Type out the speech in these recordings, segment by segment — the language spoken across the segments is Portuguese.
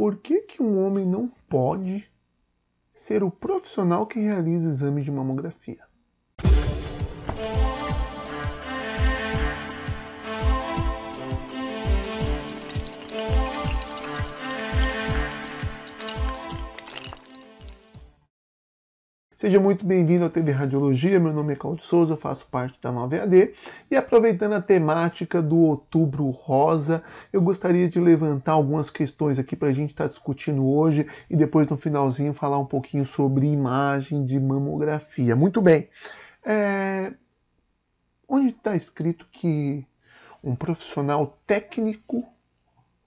Por que, que um homem não pode ser o profissional que realiza exames de mamografia? Seja muito bem-vindo à TV Radiologia. Meu nome é Claudio Souza, eu faço parte da 9AD. E aproveitando a temática do Outubro Rosa, eu gostaria de levantar algumas questões aqui para a gente estar tá discutindo hoje e depois no finalzinho falar um pouquinho sobre imagem de mamografia. Muito bem. É... Onde está escrito que um profissional técnico,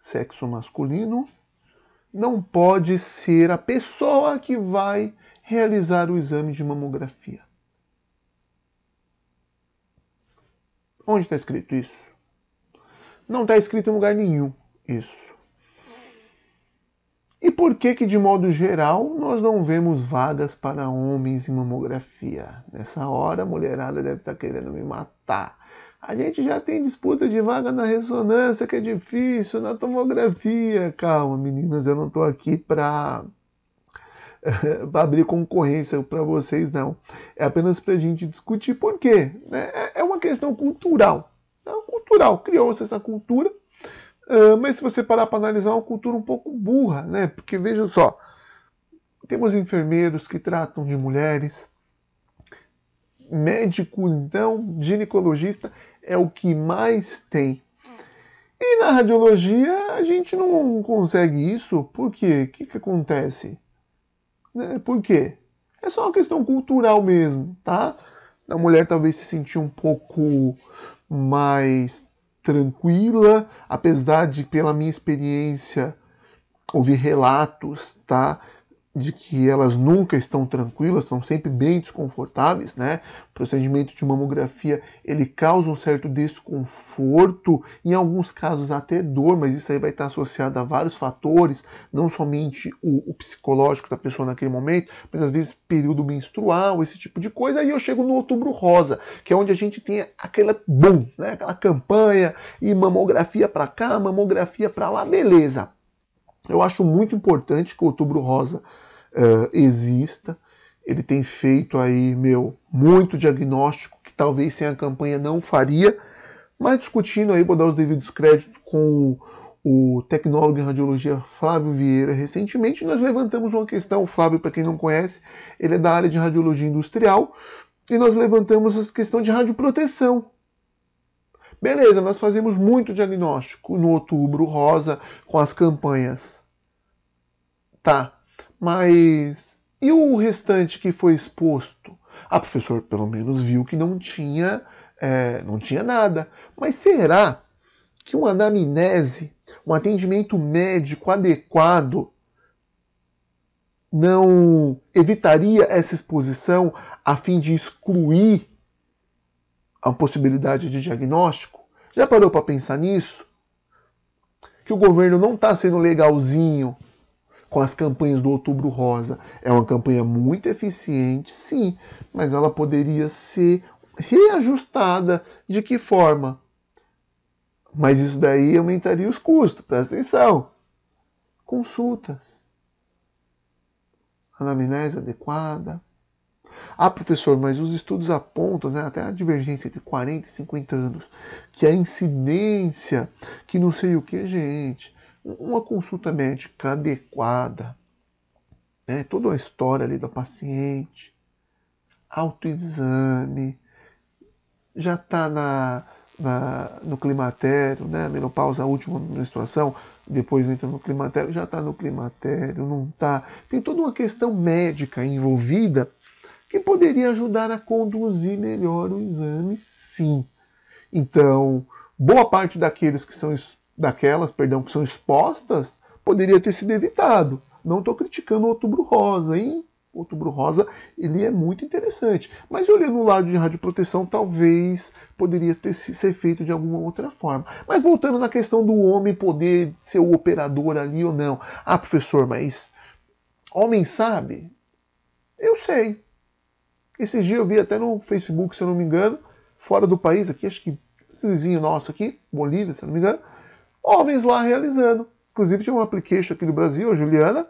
sexo masculino, não pode ser a pessoa que vai realizar o exame de mamografia. Onde está escrito isso? Não está escrito em lugar nenhum isso. E por que que de modo geral nós não vemos vagas para homens em mamografia? Nessa hora a mulherada deve estar tá querendo me matar. A gente já tem disputa de vaga na ressonância, que é difícil, na tomografia. Calma, meninas, eu não estou aqui para abrir concorrência para vocês, não. É apenas para a gente discutir por quê. Né? É, é uma questão cultural. É cultural. Criou-se essa cultura. mas se você parar para analisar, é uma cultura um pouco burra, né? Porque veja só, temos enfermeiros que tratam de mulheres, médico, então, ginecologista é o que mais tem. E na radiologia a gente não consegue isso, porque o que, que acontece? Né? Por quê? É só uma questão cultural mesmo, tá? A mulher talvez se sentir um pouco mais tranquila, apesar de, pela minha experiência, ouvir relatos, tá? de que elas nunca estão tranquilas, são sempre bem desconfortáveis, né? O procedimento de mamografia, ele causa um certo desconforto, em alguns casos até dor, mas isso aí vai estar associado a vários fatores, não somente o, o psicológico da pessoa naquele momento, mas às vezes período menstrual, esse tipo de coisa. Aí eu chego no outubro rosa, que é onde a gente tem aquela boom, né? Aquela campanha e mamografia para cá, mamografia para lá, beleza eu acho muito importante que o Outubro Rosa uh, exista. Ele tem feito aí, meu, muito diagnóstico que talvez sem a campanha não faria. Mas discutindo aí, vou dar os devidos créditos com o, o tecnólogo em radiologia Flávio Vieira. Recentemente nós levantamos uma questão. O Flávio, para quem não conhece, ele é da área de radiologia industrial. E nós levantamos a questão de radioproteção, Beleza, nós fazemos muito diagnóstico no outubro rosa com as campanhas. Tá, mas e o restante que foi exposto? A professora pelo menos viu que não tinha, é, não tinha nada. Mas será que uma anamnese, um atendimento médico adequado, não evitaria essa exposição a fim de excluir a possibilidade de diagnóstico? Já parou para pensar nisso? Que o governo não está sendo legalzinho com as campanhas do Outubro Rosa. É uma campanha muito eficiente, sim, mas ela poderia ser reajustada. De que forma? Mas isso daí aumentaria os custos, presta atenção. Consultas. Anamnese adequada, ah, professor, mas os estudos apontam né, até a divergência entre 40 e 50 anos, que a incidência, que não sei o que, gente, uma consulta médica adequada, né, toda a história ali da paciente, autoexame, já está na, na, no climatério, né? Menopausa, última menstruação, depois entra no climatério, já está no climatério, não está. Tem toda uma questão médica envolvida que poderia ajudar a conduzir melhor o exame, sim. Então, boa parte daqueles que são daquelas, perdão, que são expostas poderia ter sido evitado. Não estou criticando o outubro rosa, hein? O outubro rosa ele é muito interessante, mas olhando o lado de radioproteção, talvez poderia ter ser feito de alguma outra forma. Mas voltando na questão do homem poder ser o operador ali ou não, ah professor, mas homem sabe? Eu sei, esses dias eu vi até no Facebook, se eu não me engano, fora do país, aqui, acho que esse vizinho nosso aqui, Bolívia, se eu não me engano, homens lá realizando. Inclusive tinha uma application aqui do Brasil, a Juliana,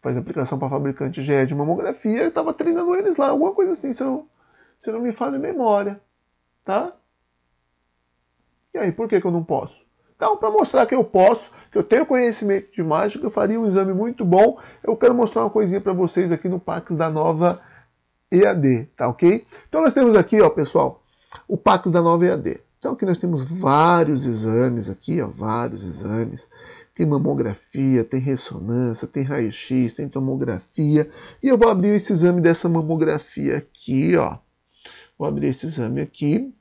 faz aplicação para fabricante GE de mamografia, estava treinando eles lá, alguma coisa assim, se eu, se eu não me falo de memória, tá? E aí, por que, que eu não posso? Então, para mostrar que eu posso, que eu tenho conhecimento de mágica, eu faria um exame muito bom. Eu quero mostrar uma coisinha para vocês aqui no Pax da Nova EAD, tá ok? Então nós temos aqui, ó, pessoal, o pacto da nova EAD. Então aqui nós temos vários exames aqui, ó, vários exames. Tem mamografia, tem ressonância, tem raio-x, tem tomografia. E eu vou abrir esse exame dessa mamografia aqui, ó. Vou abrir esse exame aqui.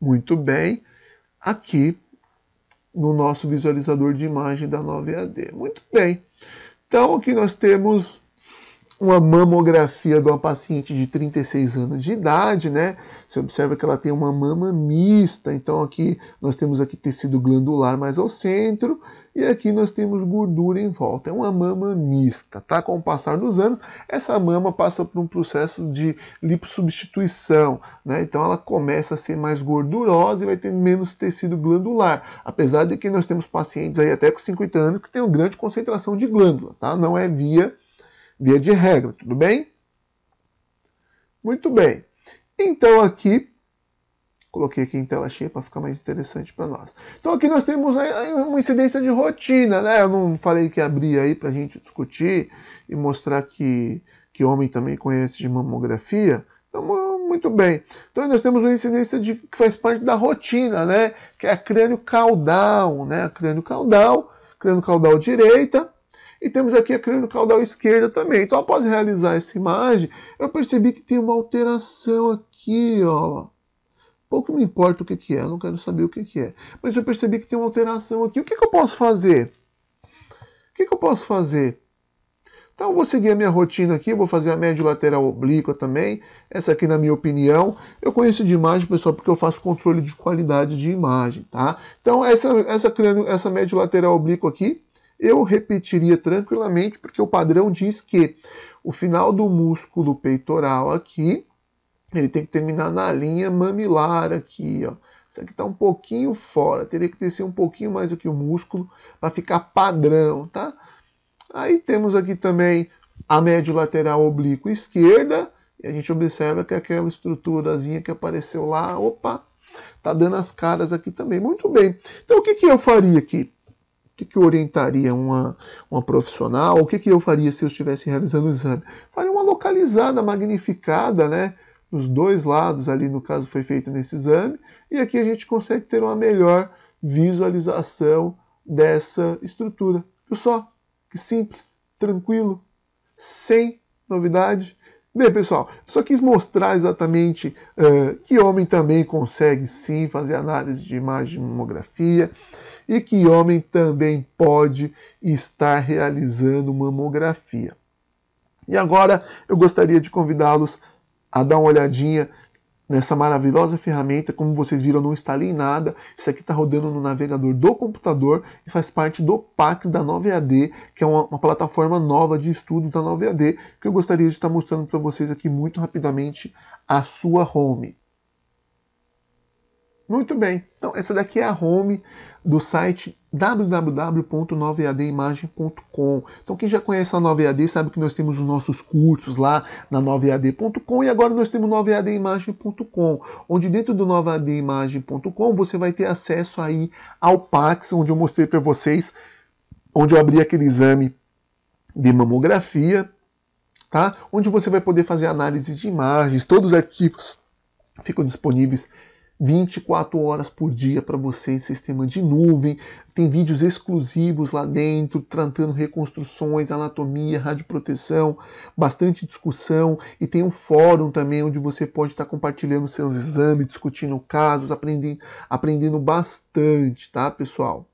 Muito bem. Aqui no nosso visualizador de imagem da nova ad Muito bem. Então aqui nós temos uma mamografia de uma paciente de 36 anos de idade, né? Você observa que ela tem uma mama mista, então aqui nós temos aqui tecido glandular mais ao centro e aqui nós temos gordura em volta. É uma mama mista, tá? Com o passar dos anos, essa mama passa por um processo de liposubstituição, né? Então ela começa a ser mais gordurosa e vai ter menos tecido glandular, apesar de que nós temos pacientes aí até com 50 anos que tem uma grande concentração de glândula, tá? Não é via via de regra, tudo bem? Muito bem. Então aqui, coloquei aqui em tela cheia para ficar mais interessante para nós. Então aqui nós temos uma incidência de rotina, né? Eu não falei que abria aí para a gente discutir e mostrar que, que homem também conhece de mamografia. Então, muito bem. Então nós temos uma incidência de, que faz parte da rotina, né? Que é a crânio caudal, né? A crânio caudal, crânio caudal direita, e temos aqui a crânio caudal esquerda também. Então, após realizar essa imagem, eu percebi que tem uma alteração aqui, ó. Pouco me importa o que, que é, eu não quero saber o que, que é. Mas eu percebi que tem uma alteração aqui. O que, que eu posso fazer? O que, que eu posso fazer? Então, eu vou seguir a minha rotina aqui, vou fazer a médio lateral oblíqua também. Essa aqui, na minha opinião, eu conheço de imagem, pessoal, porque eu faço controle de qualidade de imagem, tá? Então, essa, essa, essa médio lateral oblíqua aqui, eu repetiria tranquilamente, porque o padrão diz que o final do músculo peitoral aqui, ele tem que terminar na linha mamilar aqui, ó. Isso aqui está um pouquinho fora, teria que descer um pouquinho mais aqui o músculo para ficar padrão, tá? Aí temos aqui também a médio lateral oblíquo esquerda, e a gente observa que aquela estruturazinha que apareceu lá, opa, tá dando as caras aqui também. Muito bem. Então o que, que eu faria aqui? que, que eu orientaria uma, uma profissional? O que, que eu faria se eu estivesse realizando o exame? Faria uma localizada, magnificada, né? Nos dois lados, ali no caso foi feito nesse exame, e aqui a gente consegue ter uma melhor visualização dessa estrutura. Viu só? Que simples, tranquilo, sem novidade. Bem, pessoal, só quis mostrar exatamente uh, que homem também consegue sim fazer análise de imagem de mamografia e que homem também pode estar realizando mamografia. E agora eu gostaria de convidá-los a dar uma olhadinha nessa maravilhosa ferramenta, como vocês viram, eu não instalei nada. Isso aqui está rodando no navegador do computador e faz parte do Pax da 9AD, que é uma, uma plataforma nova de estudos da 9AD, que eu gostaria de estar mostrando para vocês aqui muito rapidamente a sua home. Muito bem, então essa daqui é a home do site www.9adimagem.com. Então quem já conhece a 9AD sabe que nós temos os nossos cursos lá na 9ad.com e agora nós temos 9adimagem.com, onde dentro do 9adimagem.com você vai ter acesso aí ao Pax, onde eu mostrei para vocês, onde eu abri aquele exame de mamografia, tá? Onde você vai poder fazer análise de imagens, todos os arquivos ficam disponíveis 24 horas por dia para vocês, sistema de nuvem. Tem vídeos exclusivos lá dentro, tratando reconstruções, anatomia, radioproteção, bastante discussão. E tem um fórum também onde você pode estar tá compartilhando seus exames, discutindo casos, aprendendo, aprendendo bastante, tá, pessoal?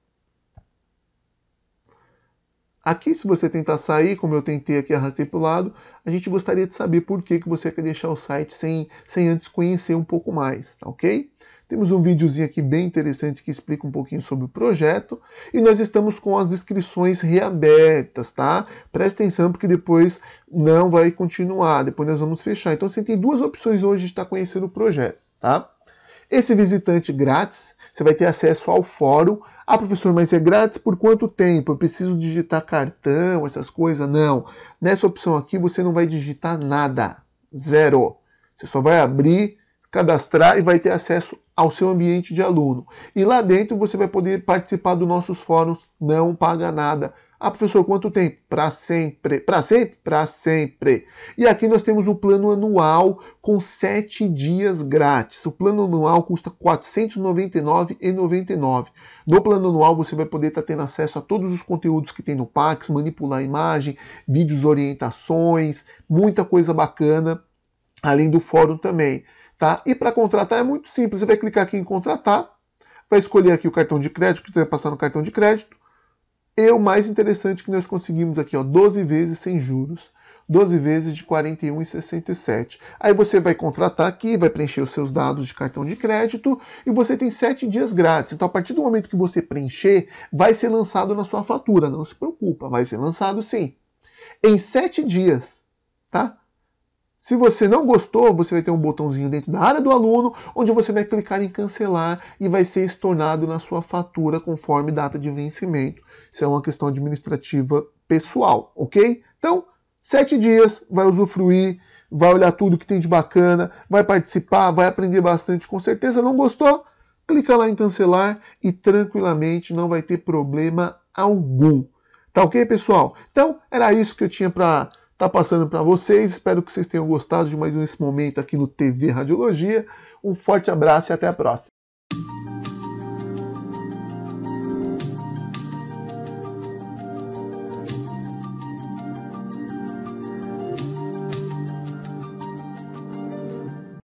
Aqui, se você tentar sair, como eu tentei aqui, arrastei para o lado, a gente gostaria de saber por que, que você quer deixar o site sem, sem antes conhecer um pouco mais, tá ok? Temos um videozinho aqui bem interessante que explica um pouquinho sobre o projeto. E nós estamos com as inscrições reabertas, tá? Presta atenção porque depois não vai continuar, depois nós vamos fechar. Então você tem duas opções hoje de estar conhecendo o projeto, tá? Esse visitante grátis, você vai ter acesso ao fórum ah, professor, mas é grátis por quanto tempo? Eu preciso digitar cartão, essas coisas? Não. Nessa opção aqui você não vai digitar nada. Zero. Você só vai abrir, cadastrar e vai ter acesso ao seu ambiente de aluno. E lá dentro você vai poder participar dos nossos fóruns, não paga nada. Ah, professor, quanto tempo? Para sempre. Para sempre? Para sempre. E aqui nós temos o plano anual com 7 dias grátis. O plano anual custa R$ 499,99. No plano anual você vai poder estar tá tendo acesso a todos os conteúdos que tem no Pax, manipular a imagem, vídeos, orientações, muita coisa bacana, além do fórum também. Tá? E para contratar é muito simples, você vai clicar aqui em contratar, vai escolher aqui o cartão de crédito que você vai passar no cartão de crédito, e é o mais interessante que nós conseguimos aqui, ó, 12 vezes sem juros, 12 vezes de 41,67. Aí você vai contratar aqui, vai preencher os seus dados de cartão de crédito e você tem 7 dias grátis. Então, a partir do momento que você preencher, vai ser lançado na sua fatura. Não se preocupa, vai ser lançado sim. Em 7 dias, tá? Se você não gostou, você vai ter um botãozinho dentro da área do aluno, onde você vai clicar em cancelar e vai ser estornado na sua fatura conforme data de vencimento. Isso é uma questão administrativa pessoal, ok? Então, sete dias, vai usufruir, vai olhar tudo que tem de bacana, vai participar, vai aprender bastante com certeza. Não gostou? Clica lá em cancelar e tranquilamente não vai ter problema algum. Tá ok, pessoal? Então, era isso que eu tinha para tá passando para vocês. Espero que vocês tenham gostado de mais um esse momento aqui no TV Radiologia. Um forte abraço e até a próxima.